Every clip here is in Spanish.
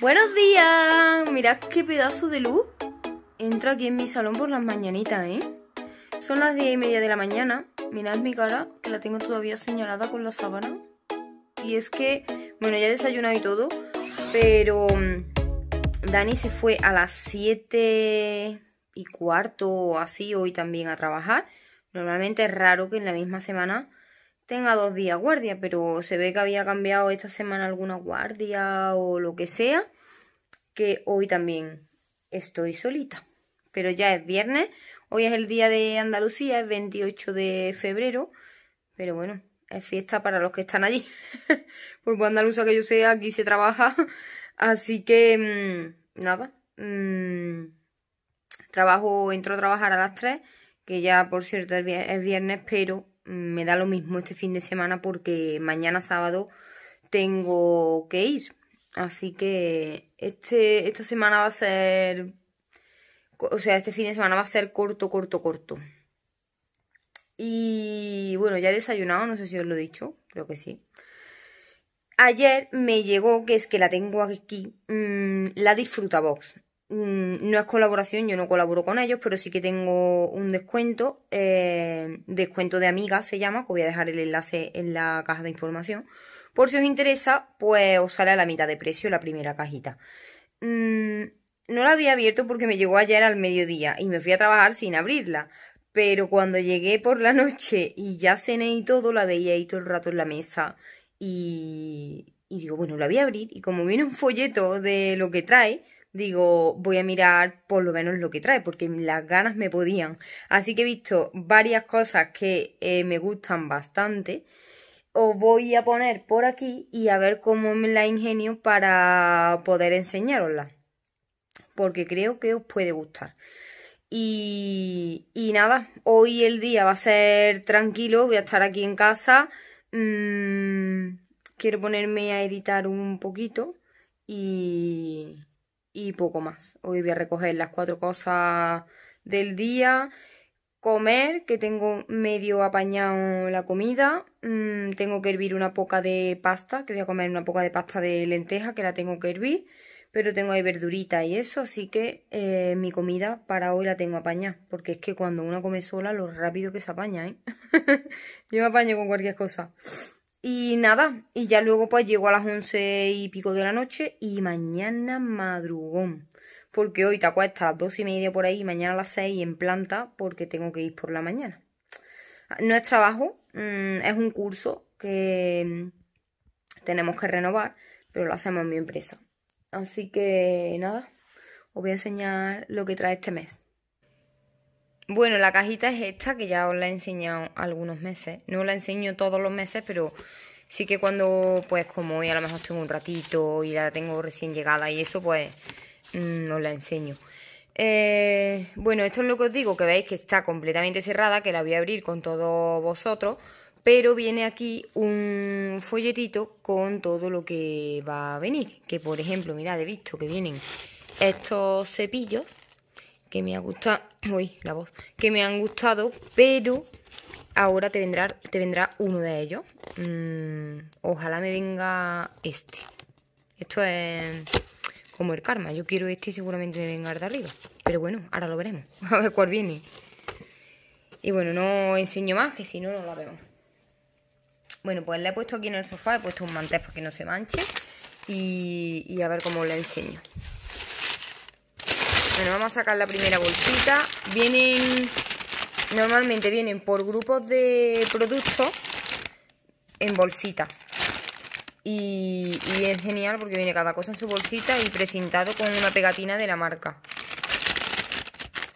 Buenos días, mirad qué pedazo de luz. Entra aquí en mi salón por las mañanitas, ¿eh? Son las 10 y media de la mañana. Mirad mi cara, que la tengo todavía señalada con la sábana. Y es que, bueno, ya he desayunado y todo, pero mm, Dani se fue a las 7 y cuarto o así hoy también a trabajar. Normalmente es raro que en la misma semana tenga dos días guardia, pero se ve que había cambiado esta semana alguna guardia o lo que sea, que hoy también estoy solita. Pero ya es viernes, hoy es el día de Andalucía, es 28 de febrero, pero bueno, es fiesta para los que están allí. Por más andaluza que yo sea, aquí se trabaja. Así que, mm, nada. Mm, trabajo, entro a trabajar a las 3, que ya por cierto es viernes, pero me da lo mismo este fin de semana porque mañana sábado tengo que ir. Así que este, esta semana va a ser, o sea, este fin de semana va a ser corto, corto, corto. Y bueno, ya he desayunado, no sé si os lo he dicho, creo que sí. Ayer me llegó, que es que la tengo aquí, mm, la Disfruta Box. Mm, no es colaboración, yo no colaboro con ellos, pero sí que tengo un descuento, eh, descuento de amiga se llama, que voy a dejar el enlace en la caja de información. Por si os interesa, pues os sale a la mitad de precio la primera cajita. Mm, no la había abierto porque me llegó ayer al mediodía y me fui a trabajar sin abrirla. Pero cuando llegué por la noche y ya cené y todo, la veía ahí todo el rato en la mesa. Y, y digo, bueno, la voy a abrir. Y como viene un folleto de lo que trae, digo, voy a mirar por lo menos lo que trae, porque las ganas me podían. Así que he visto varias cosas que eh, me gustan bastante. Os voy a poner por aquí y a ver cómo me la ingenio para poder enseñarosla. Porque creo que os puede gustar. Y, nada, hoy el día va a ser tranquilo, voy a estar aquí en casa. Mm, quiero ponerme a editar un poquito y, y poco más. Hoy voy a recoger las cuatro cosas del día. Comer, que tengo medio apañado la comida. Mm, tengo que hervir una poca de pasta, que voy a comer una poca de pasta de lenteja, que la tengo que hervir. Pero tengo ahí verdurita y eso, así que eh, mi comida para hoy la tengo apañada. Porque es que cuando uno come sola, lo rápido que se apaña, ¿eh? Yo me apaño con cualquier cosa. Y nada, y ya luego pues llego a las once y pico de la noche y mañana madrugón. Porque hoy te acuestas a las dos y media por ahí y mañana a las seis en planta porque tengo que ir por la mañana. No es trabajo, mm, es un curso que mm, tenemos que renovar, pero lo hacemos en mi empresa. Así que nada, os voy a enseñar lo que trae este mes. Bueno, la cajita es esta que ya os la he enseñado algunos meses. No la enseño todos los meses, pero sí que cuando, pues como hoy a lo mejor tengo un ratito y la tengo recién llegada y eso, pues no mm, os la enseño. Eh, bueno, esto es lo que os digo, que veis que está completamente cerrada, que la voy a abrir con todos vosotros, pero viene aquí un folletito con todo lo que va a venir. Que por ejemplo, mirad, he visto que vienen estos cepillos que me ha gustado, uy, la voz, que me han gustado, pero ahora te vendrá, te vendrá uno de ellos. Mm, ojalá me venga este. Esto es como el karma. Yo quiero este y seguramente me venga de arriba. Pero bueno, ahora lo veremos. A ver cuál viene. Y bueno, no enseño más, que si no, no lo vemos. Bueno, pues le he puesto aquí en el sofá, he puesto un mantel para que no se manche. y a ver cómo le enseño. Bueno, vamos a sacar la primera bolsita. Vienen, normalmente vienen por grupos de productos en bolsitas. Y, es genial porque viene cada cosa en su bolsita y presentado con una pegatina de la marca.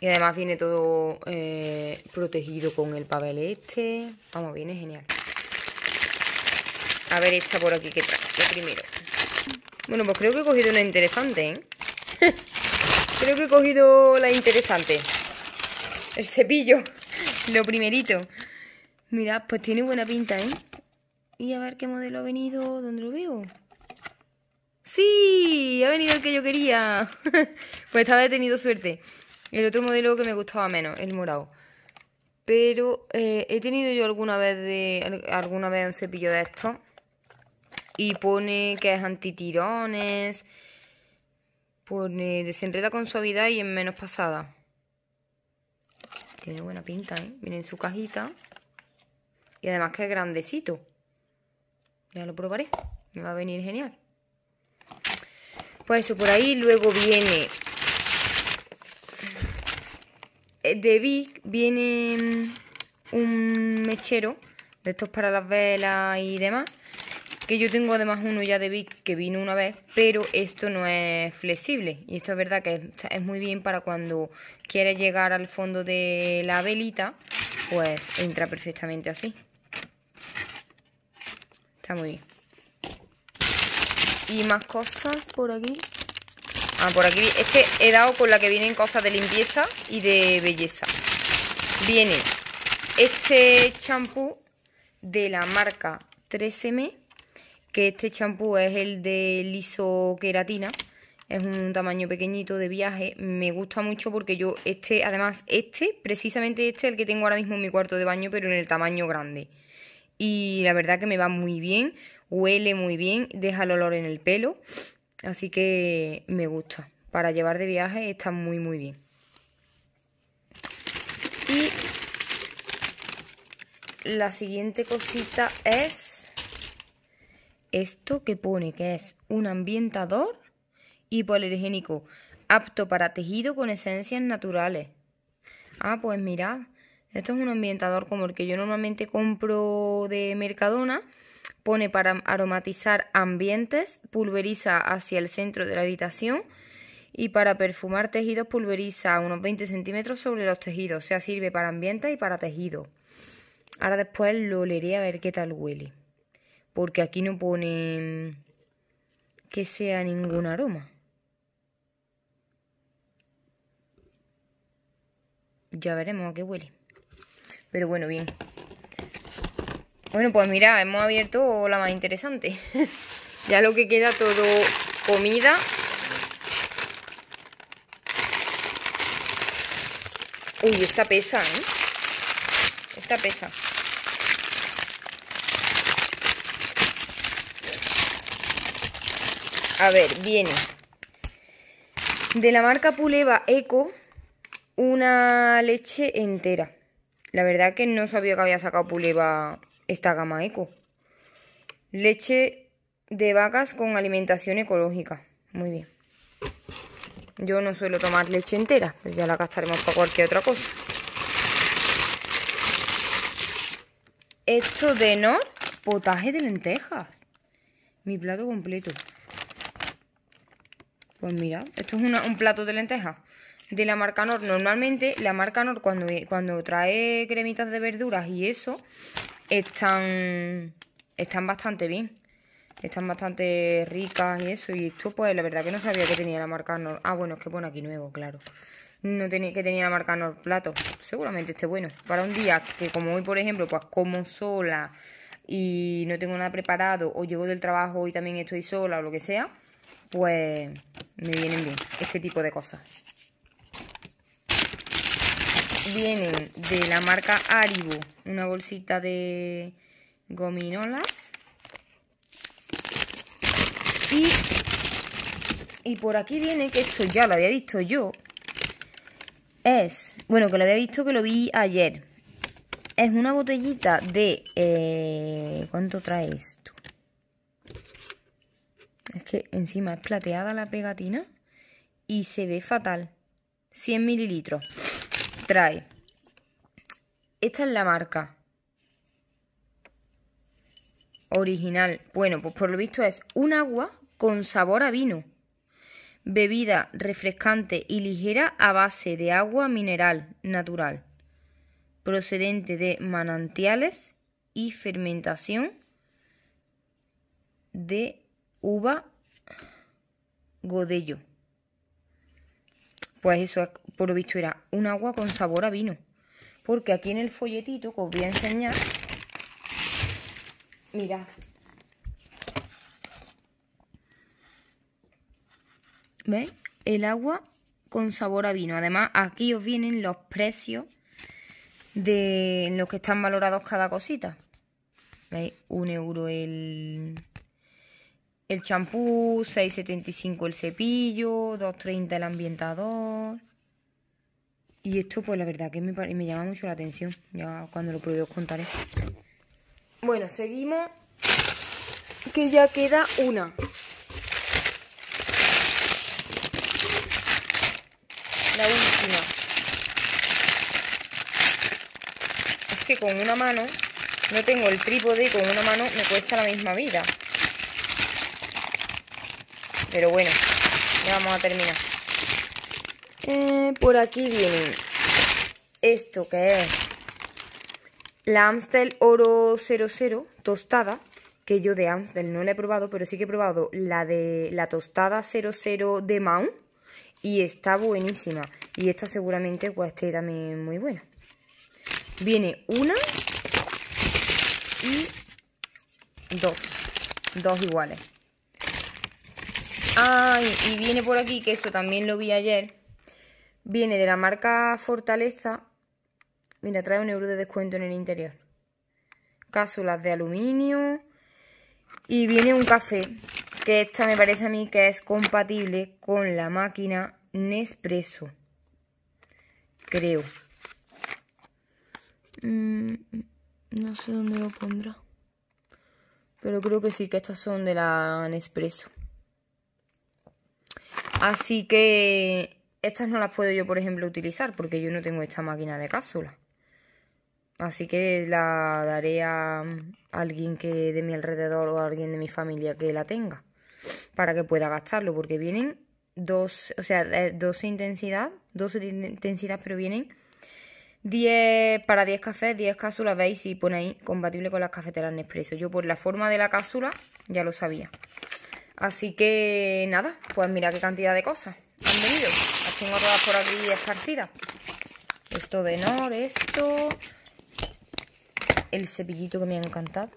Y además viene todo eh, protegido con el papel este. Vamos, viene genial. A ver esta por aquí que trae, primero. Bueno, pues creo que he cogido una interesante, ¿eh? Creo que he cogido la interesante. El cepillo. Lo primerito. Mirad, pues tiene buena pinta, ¿eh? Y a ver qué modelo ha venido, ¿dónde lo veo? ¡Sí! Ha venido el que yo quería. pues esta vez he tenido suerte. El otro modelo que me gustaba menos, el morado. Pero eh, he tenido yo alguna vez de alguna vez un cepillo de esto Y pone que es antitirones pues desenreda con suavidad y en menos pasada. Tiene buena pinta, ¿eh? Viene en su cajita. Y además que es grandecito. Ya lo probaré. Me va a venir genial. Pues eso, por ahí luego viene... Eh, de Vic viene mm, un mechero de estos para las velas y demás. Que yo tengo además uno ya de Vic que vino una vez, pero esto no es flexible. Y esto es verdad que es, muy bien para cuando quieres llegar al fondo de la velita, pues entra perfectamente así. Está muy bien. Y más cosas por aquí. Ah, por aquí. Es que he dado con la que vienen cosas de limpieza y de belleza. Viene este champú de la marca 3M que este champú es el de lisoqueratina. Es un tamaño pequeñito de viaje. Me gusta mucho porque yo este, además este, precisamente este, el que tengo ahora mismo en mi cuarto de baño, pero en el tamaño grande. Y la verdad que me va muy bien, huele muy bien, deja el olor en el pelo. Así que me gusta. Para llevar de viaje está muy muy bien. Y la siguiente cosita es esto que pone que es un ambientador hipoalergénico apto para tejido con esencias naturales. Ah, pues mirad, esto es un ambientador como el que yo normalmente compro de Mercadona. Pone para aromatizar ambientes, pulveriza hacia el centro de la habitación y para perfumar tejidos pulveriza unos 20 centímetros sobre los tejidos. O sea, sirve para ambientes y para tejido. Ahora después lo leeré a ver qué tal huele porque aquí no pone que sea ningún aroma. Ya veremos a qué huele. Pero bueno, bien. Bueno, pues mira, hemos abierto la más interesante. ya lo que queda todo comida. Uy, esta pesa, ¿eh? Esta pesa. A ver, viene de la marca Puleva Eco una leche entera. La verdad que no sabía que había sacado Puleva esta gama Eco. Leche de vacas con alimentación ecológica. Muy bien. Yo no suelo tomar leche entera, pues ya la gastaremos para cualquier otra cosa. Esto de no potaje de lentejas. Mi plato completo. Pues mira, esto es un plato de lentejas de la marca Nor. Normalmente la marca Nor cuando, cuando trae cremitas de verduras y eso, están, están bastante bien. Están bastante ricas y eso. Y esto, pues la verdad que no sabía que tenía la marca Nor. Ah, bueno, es que pone aquí nuevo, claro. No tenía que tenía la marca Nor plato. Seguramente esté bueno. Para un día que como hoy, por ejemplo, pues como sola y no tengo nada preparado o llego del trabajo y también estoy sola o lo que sea, pues me vienen bien este tipo de cosas. Vienen de la marca Aribo, una bolsita de gominolas. Y, y por aquí viene, que esto ya lo había visto yo, es, bueno, que lo había visto que lo vi ayer. Es una botellita de, eh, ¿cuánto trae esto? Es que encima es plateada la pegatina y se ve fatal. 100 mililitros. Trae. Esta es la marca. Original. Bueno, pues por lo visto es un agua con sabor a vino. Bebida refrescante y ligera a base de agua mineral natural. Procedente de manantiales y fermentación de uva godello. Pues eso, por lo visto, era un agua con sabor a vino. Porque aquí en el folletito que os voy a enseñar, mirad. ¿Veis? El agua con sabor a vino. Además, aquí os vienen los precios de los que están valorados cada cosita. ¿Veis? Un euro el el champú, 6,75 el cepillo, 2,30 el ambientador. Y esto, pues la verdad que me, llama mucho la atención. Ya cuando lo pruebe os contaré. Bueno, seguimos. Que ya queda una. La última. Es que con una mano, no tengo el trípode, con una mano me cuesta la misma vida. Pero bueno, ya vamos a terminar. Eh, por aquí viene esto que es la Amstel Oro 00 tostada, que yo de Amstel no la he probado, pero sí que he probado la de la tostada 00 de Mount y está buenísima. Y esta seguramente pues, esté también muy buena. Viene una y dos, dos iguales. Ay, ah, y viene por aquí, que esto también lo vi ayer. Viene de la marca Fortaleza. Mira, trae un euro de descuento en el interior. Cápsulas de aluminio. Y viene un café, que esta me parece a mí que es compatible con la máquina Nespresso. Creo. Mm, no sé dónde lo pondrá. Pero creo que sí, que estas son de la Nespresso. Así que estas no las puedo yo, por ejemplo, utilizar porque yo no tengo esta máquina de cápsula. Así que la daré a alguien que de mi alrededor o a alguien de mi familia que la tenga para que pueda gastarlo porque vienen dos, o sea, 12 intensidad, 12 intensidades, pero vienen 10 para 10 cafés, 10 cápsulas, veis, y pone ahí compatible con las cafeteras Nespresso. Yo por la forma de la cápsula ya lo sabía. Así que nada, pues mira qué cantidad de cosas han venido. Las tengo todas por aquí esparcidas. Esto de no, de esto. El cepillito que me ha encantado.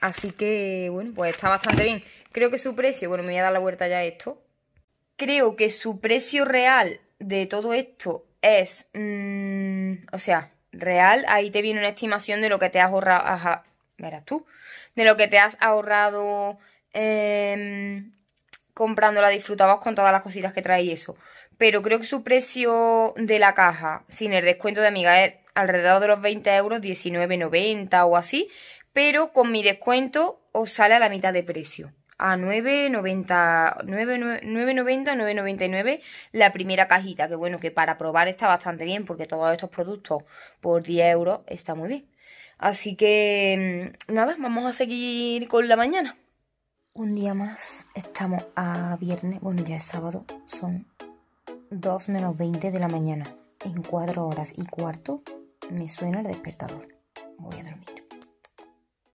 Así que, bueno, pues está bastante bien. Creo que su precio, bueno, me voy a dar la vuelta ya a esto. Creo que su precio real de todo esto es, mm, o sea, real. Ahí te viene una estimación de lo que te has ahorrado, ajá, verás tú, de lo que te has ahorrado eh, comprándola disfrutabas con todas las cositas que trae y eso. Pero creo que su precio de la caja, sin el descuento de amiga, es alrededor de los 20 euros, 19,90 o así. Pero con mi descuento os sale a la mitad de precio. A 9,90, 9,99 la primera cajita. Que bueno, que para probar está bastante bien, porque todos estos productos por 10 euros está muy bien. Así que em, nada, vamos a seguir con la mañana. Un día más, estamos a viernes, bueno ya es sábado, son 2 menos 20 de la mañana. En 4 horas y cuarto me suena el despertador. Voy a dormir.